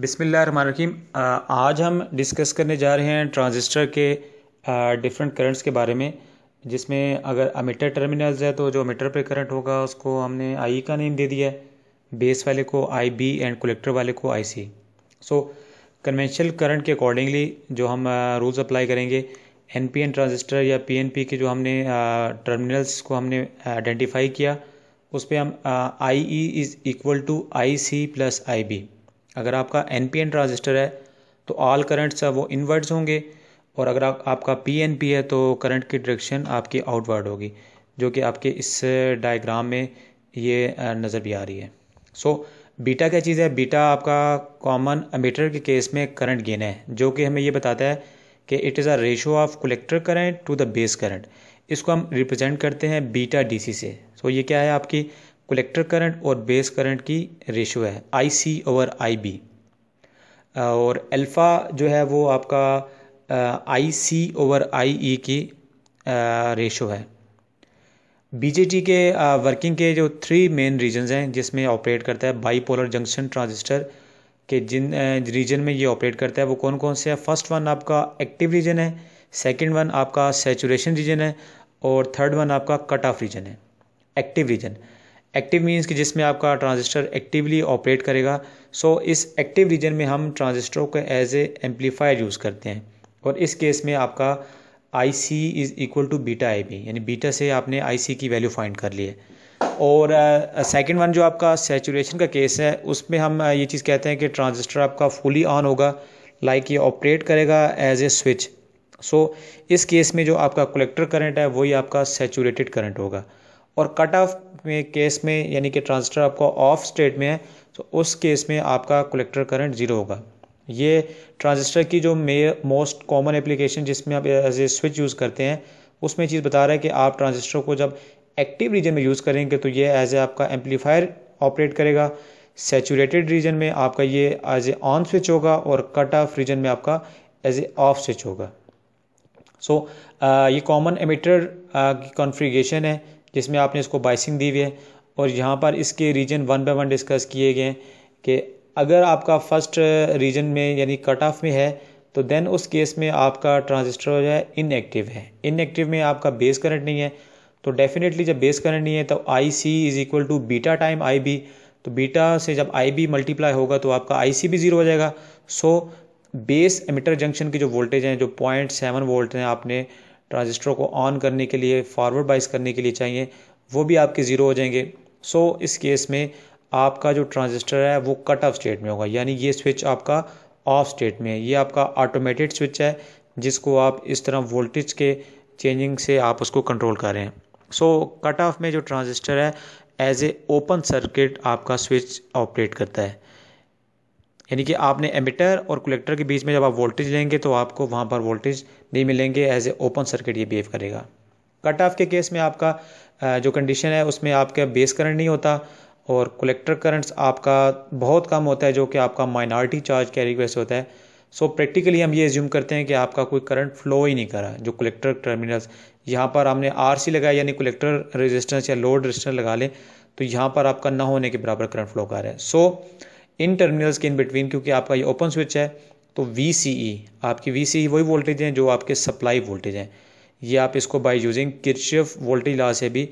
बिसमीम आज हम डिस्कस करने जा रहे हैं ट्रांजिस्टर के डिफरेंट करंट्स के बारे में जिसमें अगर अमीटर टर्मिनल्स है तो जो अमीटर पे करंट होगा उसको हमने आई का नेम दे दिया है बेस वाले को आई बी एंड कलेक्टर वाले को I C so conventional current के अकॉर्डिंगली जो हम रूल्स अप्लाई करेंगे एन पी एन ट्रांजिस्टर या पी एन पी के जो हमने टर्मिनल्स को हमने आइडेंटिफाई किया उस पर हम I E is equal to I C plus I B अगर आपका एन पी एन ट्रांजिस्टर है तो ऑल करंट्स है वो इनवर्ड्स होंगे और अगर आप, आपका पी एन पी है तो करंट की डायरेक्शन आपकी आउटवर्ड होगी जो कि आपके इस डायग्राम में ये नज़र भी आ रही है सो so, बीटा क्या चीज़ है बीटा आपका कॉमन अमीटर के केस में करंट गेन है जो कि हमें ये बताता है कि it is a ratio of collector current to the base current इसको हम रिप्रेजेंट करते हैं बीटा डीसी से सो so, ये क्या है आपकी कलेक्टर करंट और बेस करंट की रेशो है I C over I B और अल्फ़ा जो है वो आपका आई सी ओवर आई ई की रेशो है बीजेटी के वर्किंग के जो थ्री मेन रीजन्स हैं जिसमें ऑपरेट करता है बाईपोलर जंक्शन ट्रांजिस्टर के जिन रीजन में ये ऑपरेट करता है वो कौन कौन से हैं फर्स्ट वन आपका एक्टिव रीजन है सेकंड वन आपका सेचुरेशन रीजन है और थर्ड वन आपका कट ऑफ रीजन है एक्टिव रीजन एक्टिव मीन्स कि जिसमें आपका ट्रांजिस्टर एक्टिवली ऑपरेट करेगा सो so, इस एक्टिव रीजन में हम ट्रांजिस्टरों को एज ए एम्पलीफायर यूज़ करते हैं और इस केस में आपका I C is equal to beta I B यानी बीटा से आपने आई सी की वैल्यू फाइंड कर ली है और सेकेंड uh, वन जो आपका सेचुरेशन का केस है उसमें हम uh, ये चीज़ कहते हैं कि ट्रांजिस्टर आपका फुली ऑन होगा लाइक like ये ऑपरेट करेगा एज ए स्विच सो इस केस में जो आपका कलेक्टर करंट है वही आपका सेचूरेटेड करंट होगा और कट ऑफ में केस में यानी कि ट्रांजिस्टर आपका ऑफ स्टेट में है तो उस केस में आपका कलेक्टर करंट जीरो होगा ये ट्रांजिस्टर की जो मे मोस्ट कॉमन एप्लीकेशन जिसमें आप एज ए स्विच यूज़ करते हैं उसमें चीज़ बता रहा है कि आप ट्रांजिस्टर को जब एक्टिव रीजन में यूज़ करेंगे तो ये एज ए आपका एम्पलीफायर ऑपरेट करेगा सेचूरेटेड रीजन में आपका ये एज ए ऑन स्विच होगा और कट ऑफ रीजन में आपका एज ए ऑफ स्विच होगा सो so, ये कॉमन एमिटर की कॉन्फ्रिगेशन है जिसमें आपने इसको बाइसिंग दी हुई है और यहाँ पर इसके region one by one discuss किए गए हैं कि अगर आपका फर्स्ट रीजन में यानी कट ऑफ में है तो देन उस केस में आपका ट्रांजिस्टर जो है इनएक्टिव है इनएक्टिव में आपका बेस करंट नहीं है तो डेफिनेटली जब बेस करंट नहीं है तो I C is equal to beta time I B तो बीटा से जब आई बी मल्टीप्लाई होगा तो आपका आई सी भी ज़ीरो हो जाएगा सो बेस एमिटर जंक्शन की जो वोल्टेज हैं जो पॉइंट सेवन वोल्ट हैं आपने ट्रांजिस्टर को ऑन करने के लिए फॉरवर्ड बाइस करने के लिए चाहिए वो भी आपके ज़ीरो हो जाएंगे सो so, इस केस में आपका जो ट्रांजिस्टर है वो कट ऑफ स्टेट में होगा यानी ये स्विच आपका ऑफ स्टेट में है ये आपका ऑटोमेटेड स्विच है जिसको आप इस तरह वोल्टेज के चेंजिंग से आप उसको कंट्रोल कर रहे हैं सो कट ऑफ में जो ट्रांजिस्टर है एज ए ओपन सर्किट आपका स्विच ऑपरेट करता है यानी कि आपने एमिटर और कलेक्टर के बीच में जब आप वोल्टेज लेंगे तो आपको वहाँ पर वोल्टेज नहीं मिलेंगे एज ए ओपन सर्किट ये बिहेव करेगा कट ऑफ के केस में आपका जो कंडीशन है उसमें आपका बेस करंट नहीं होता और कलेक्टर करंट्स आपका बहुत कम होता है जो कि आपका माइनॉरिटी चार्ज कैरी वैसे होता है सो so, प्रैक्टिकली हम ये एज्यूम करते हैं कि आपका कोई करंट फ्लो ही नहीं करा जो कलेक्टर टर्मिनल्स यहाँ पर हमने आर सी लगाया यानी कलेक्टर रेजिस्टेंस या लोड रेजिस्टेंस लगा लें तो यहाँ पर आपका ना होने के बराबर करंट फ्लो कर रहा है सो so, इन टर्मिनल्स के इन बिटवीन क्योंकि आपका ये ओपन स्विच है तो वी e, आपकी वी e वही वोल्टेज हैं जो आपके सप्लाई वोल्टेज हैं ये आप इसको by using Kirchhoff voltage law से भी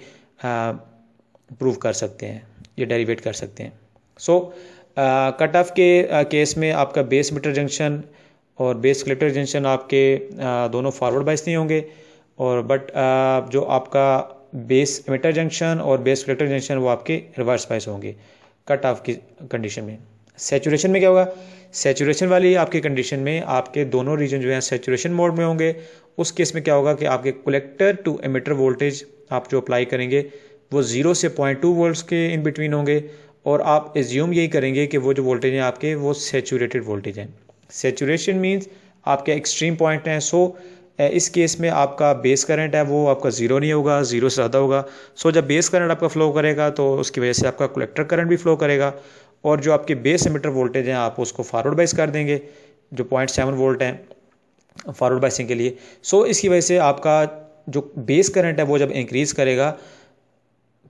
प्रूव कर सकते हैं ये डेरिवेट कर सकते हैं सो कट ऑफ के केस में आपका बेस मीटर जंक्शन और बेस कलेक्टर जंक्शन आपके आ, दोनों फॉरवर्ड बाइस नहीं होंगे और बट जो आपका बेस मीटर जंक्शन और बेस कलेक्टर जंक्शन वो आपके रिवर्स बाइस होंगे कट ऑफ की कंडीशन में सेचुरेशन में क्या होगा सेचुरेशन वाली आपकी कंडीशन में आपके दोनों रीजन जो है सेचुरेशन मोड में होंगे उस केस में क्या होगा कि आपके कलेक्टर टू एमिटर वोल्टेज आप जो अप्लाई करेंगे वो जीरो से पॉइंट टू वोल्ट के इन बिटवीन होंगे और आप एज्यूम यही करेंगे कि वो जो वोल्टेज हैं आपके वो सेचूरेटेड वोल्टेज हैं सेचुरेशन मीन्स आपके एक्सट्रीम पॉइंट हैं सो इस केस में आपका बेस करंट है वो आपका ज़ीरो नहीं होगा ज़ीरो से ज़्यादा होगा सो जब बेस करंट आपका फ्लो करेगा तो उसकी वजह से आपका कलेक्टर करंट भी फ्लो करेगा और जो आपके बेस एमिटर वोल्टेज हैं आप उसको फॉरवर्ड बाइस कर देंगे जो पॉइंट सेवन वोल्ट हैं फॉरवर्ड बाइसिंग के लिए सो इसकी वजह से आपका जो बेस करंट है वो जब इंक्रीज़ करेगा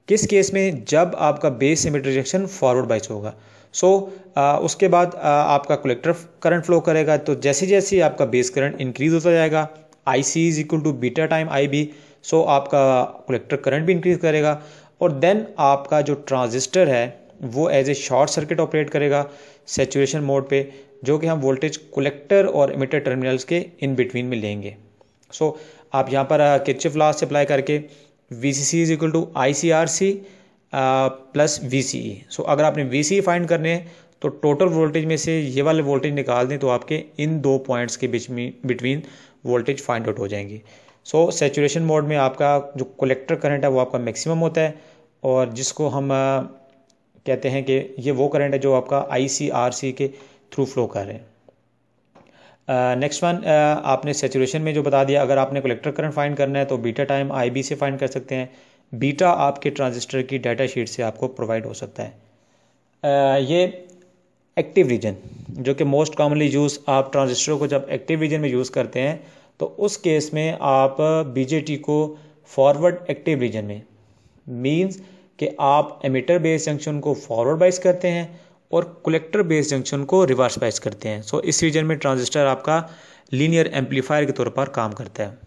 किस केस में जब आपका बेस एमिटर रिएक्शन फॉरवर्ड बाइस होगा सो so, उसके बाद आ, आपका कलेक्टर करंट फ्लो करेगा तो जैसे जैसे आपका बेस करंट इंक्रीज होता जाएगा I C is equal to beta time I B so आपका कलेक्टर करंट भी इंक्रीज करेगा और देन आपका जो ट्रांजिस्टर है वो as a short circuit operate करेगा सेचुएशन मोड पे जो कि हम वोल्टेज कलेक्टर और इमिटर टर्मिनल्स के इन बिटवीन में लेंगे सो so, आप यहाँ पर किचफ लॉस अप्लाई करके V C C is equal to I C R C plus V C E so अगर आपने वी सी ई फाइंड करने हैं तो टोटल वोल्टेज में से ये वाले वोल्टेज निकाल दें तो आपके इन दो पॉइंट्स के बीच में बिटवीन वोल्टेज फाइंड आउट हो जाएंगी सो सेचुरेशन मोड में आपका जो कलेक्टर करंट है वो आपका मैक्सिमम होता है और जिसको हम uh, कहते हैं कि ये वो करंट है जो आपका आई के थ्रू फ्लो कर रहे हैं नेक्स्ट uh, वन uh, आपने सेचुरेशन में जो बता दिया अगर आपने कलेक्टर करंट फाइंड करना है तो बीटा टाइम आईबी से फाइंड कर सकते हैं बीटा आपके ट्रांजिस्टर की डाटा शीट से आपको प्रोवाइड हो सकता है uh, ये एक्टिव रीजन जो कि मोस्ट कॉमनली यूज़ आप ट्रांजिस्टर को जब एक्टिव रीजन में यूज़ करते हैं तो उस केस में आप बीजेटी को फॉरवर्ड एक्टिव रीजन में मीन्स कि आप एमिटर बेस जंक्शन को फॉरवर्ड बाइस करते हैं और कलेक्टर बेस जंक्शन को रिवर्स बाइस करते हैं सो so, इस रीजन में ट्रांजिस्टर आपका लीनियर एम्पलीफायर के तौर पर काम करता है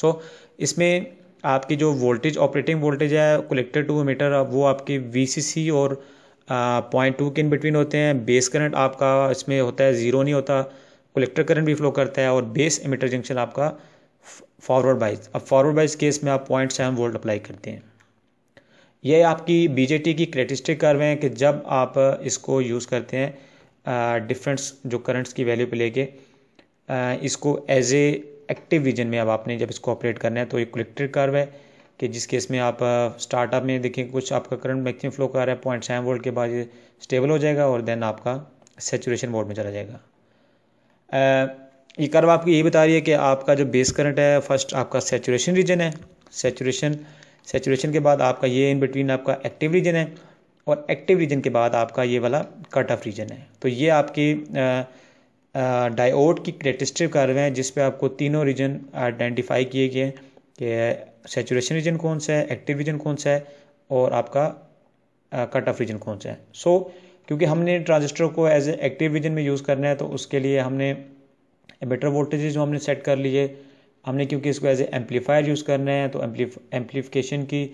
सो so, इसमें आपकी जो वोल्टेज ऑपरेटिंग वोल्टेज है कलेक्टर टू मीटर वो आपके वी और पॉइंट टू के इन बिटवीन होते हैं बेस करंट आपका इसमें होता है ज़ीरो नहीं होता कलेक्टर करंट भी फ्लो करता है और बेस एमिटर जंक्शन आपका फॉरवर्ड बाइज अब फॉरवर्ड बाइज केस में आप पॉइंट सेवन वोल्ट अप्लाई करते हैं ये आपकी बीजेटी की क्रेटिस्टिक कर्व है कि जब आप इसको यूज़ करते हैं डिफरेंस जो करंट्स की वैल्यू पे लेके इसको एज ए एक्टिव रीजन में अब आपने जब इसको ऑपरेट करना है तो एक कलेक्ट्रिक कर्व है कि जिस केस में आप स्टार्टअप में देखें कुछ आपका करंट मैक्सिमम फ्लो कर रहा है पॉइंट सेवन वोल्ट के बाद ये स्टेबल हो जाएगा और देन आपका सेचुरेशन वोल्ट में चला जाएगा ये कर्व आपको ये बता रही है कि आपका जो बेस करंट है फर्स्ट आपका सेचुरेशन रीजन है सेचुरेशन सेचुरेशन के बाद आपका ये इन बिटवीन आपका एक्टिव रीजन है और एक्टिव रीजन के बाद आपका ये वाला कट ऑफ रीजन है तो ये आपकी डायोड की क्रेटिस्टिव कार्य है पर आपको तीनों रीजन आइडेंटिफाई किए गए कि सेचुरेशन रीजन कौन सा है एक्टिव रीजन कौन सा है और आपका कट ऑफ रीजन कौन सा है सो so, क्योंकि हमने ट्रांजिस्टर को एज ए एक्टिव रीजन में यूज़ करना है तो उसके लिए हमने बेटर वोल्टेज जो हमने सेट कर लिए हमने क्योंकि इसको एज ए एम्पलीफायर यूज़ करना है तो एम्पलीफिकेशन की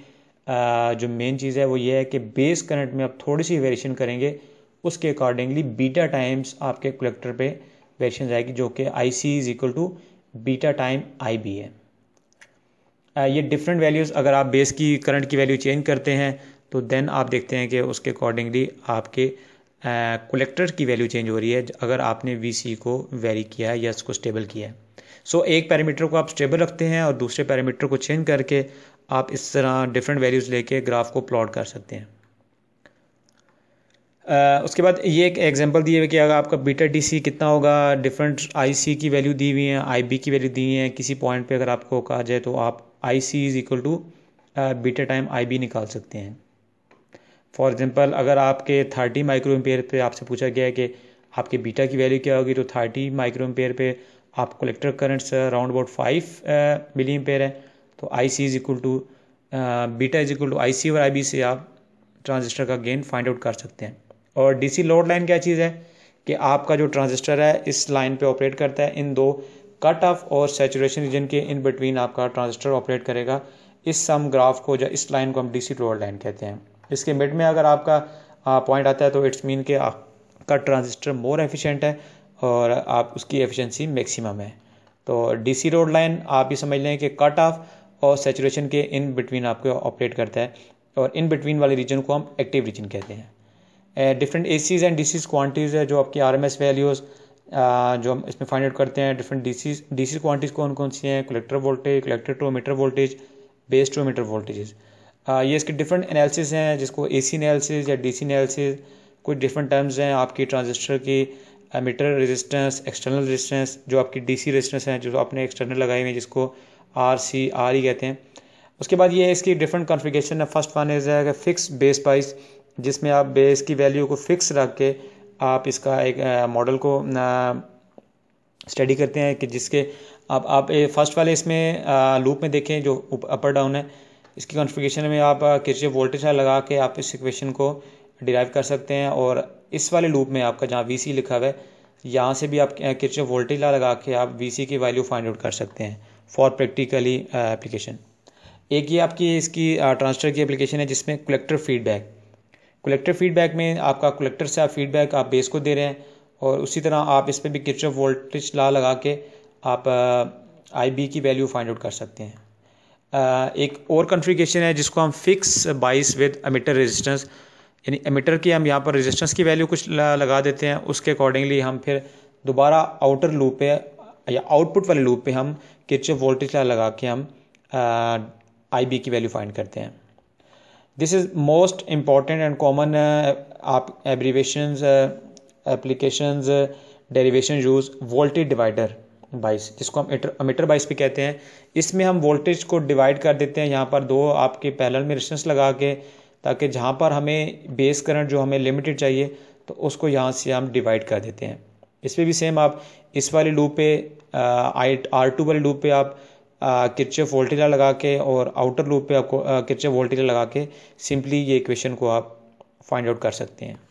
जो मेन चीज़ है वो ये है कि बेस करंट में आप थोड़ी सी वेरिएशन करेंगे उसके अकॉर्डिंगली बीटा टाइम्स आपके कलेक्टर पे वेरिएशन आएगी जो कि I C is equal to beta time I B है ये डिफरेंट वैल्यूज़ अगर आप बेस की करंट की वैल्यू चेंज करते हैं तो देन आप देखते हैं कि उसके अकॉर्डिंगली आपके कलेक्टर की वैल्यू चेंज हो रही है अगर आपने वी को वेरी किया है या इसको स्टेबल किया है सो so, एक पैरामीटर को आप स्टेबल रखते हैं और दूसरे पैरामीटर को चेंज करके आप इस तरह डिफरेंट वैल्यूज़ लेके ग्राफ को प्लॉट कर सकते हैं Uh, उसके बाद ये एक एग्जांपल दिए हुए कि अगर आपका बीटा डीसी कितना होगा डिफरेंट आईसी की वैल्यू दी हुई है आईबी की वैल्यू दी हुई है किसी पॉइंट पे अगर आपको कहा जाए तो आप I C is equal to beta time I B निकाल सकते हैं फॉर एग्जाम्पल अगर आपके थर्टी माइक्रो एम्पेयर पे आपसे पूछा गया है कि आपके बीटा की वैल्यू क्या होगी तो थर्टी माइक्रो एम्पेयर पे आप collector currents around about five milli ampere है तो I C is equal to beta is equal to I C और आई बी से आप ट्रांजिस्टर का गेन फाइंड आउट कर सकते हैं और डी सी लोड लाइन क्या चीज़ है कि आपका जो ट्रांजिस्टर है इस लाइन पे ऑपरेट करता है इन दो कट ऑफ और सेचुरेशन रीजन के इन बिटवीन आपका ट्रांजिस्टर ऑपरेट करेगा इस सम ग्राफ को या इस लाइन को हम डीसी लोड लाइन कहते हैं इसके मिड में अगर आपका पॉइंट आता है तो इट्स मीन के आपका ट्रांजिस्टर मोर एफिशिएंट है और आप उसकी एफिशिएंसी मैक्सिमम है तो डीसी रोड लाइन आप ये समझ लें कि कट ऑफ और सेचुरेशन के इन बिटवीन आपको ऑपरेट करता है और इन बिटवीन वाले रीजन को हम एक्टिव रीजन कहते हैं different A Cs and D Cs है जो आपकी आर एम एस वैल्यूज़ जो हम इसमें फाइंड आउट करते हैं different D Cs D C quantities कौन कौन सी हैं collector voltage collector to emitter voltage base to emitter voltages हाँ, ये इसके डिफरेंट एनालिसिस हैं जिसको ए सी एनालिसिस या डी सी एनालिसिस कुछ डिफरेंट टर्म्स हैं आपकी ट्रांजिस्टर की मीटर रेजिस्टेंस एक्सटर्नल रेजिस्टेंस जो आपकी डी सी रेजिस्टेंस हैं जो आपने एक्सटर्नल लगाई हुई है जिसको आर सी आर ही कहते हैं उसके बाद ये है इसकी डिफरेंट कॉन्फ़िगरेशन है फर्स्ट वन इज़ है फिक्स बेस प्राइस जिसमें आप बेस की वैल्यू को फिक्स रख के आप इसका एक मॉडल को स्टडी करते हैं कि जिसके आप आप फर्स्ट वाले इसमें लूप में देखें जो अपर डाउन है इसकी कॉन्फ़िगरेशन में आप किचे वोल्टेज लगा के आप इस इक्वेशन को डिराइव कर सकते हैं और इस वाले लूप में आपका जहाँ वी लिखा हुआ है यहाँ से भी आप किचे वोल्टेज ला लगा के आप वी की वैल्यू फाइंड आउट कर सकते हैं फॉर प्रैक्टिकली एप्लीकेशन एक ये आपकी इसकी ट्रांसफर की एप्लीकेशन है जिसमें कलेक्टर फीडबैक कलेक्टर फीडबैक में आपका कलेक्टर से आप फीडबैक आप बेस को दे रहे हैं और उसी तरह आप इस पर भी किरचर वोल्टेज ला लगा के आप आई बी की वैल्यू फाइंड आउट कर सकते हैं एक और कॉन्फ़िगरेशन है जिसको हम fix bias with emitter resistance यानी एमिटर की हम यहाँ पर रेजिस्टेंस की वैल्यू कुछ लगा देते हैं उसके अकॉर्डिंगली हम फिर दोबारा आउटर लूप पे या आउटपुट वाले लूप पे हम किच वोल्टेज लगा के हम आई बी की वैल्यू फाइंड करते हैं this is most important and common आप abbreviation application derivation use voltage divider bias जिसको हम मीटर मीटर बाइस भी कहते हैं इसमें हम वोल्टेज को डिवाइड कर देते हैं यहाँ पर दो आपके पैनल में रिस्टेंस लगा के ताकि जहाँ पर हमें बेस करंट जो हमें लिमिटेड चाहिए तो उसको यहाँ से हम डिवाइड कर देते हैं इसमें भी सेम आप इस वाले लूप पे आई आर टू वाले लूप पे आप किचे वोल्टेज लगा के और आउटर लूप पे आपको किचे वोल्टेज लगा के सिंपली ये इक्वेशन को आप फाइंड आउट कर सकते हैं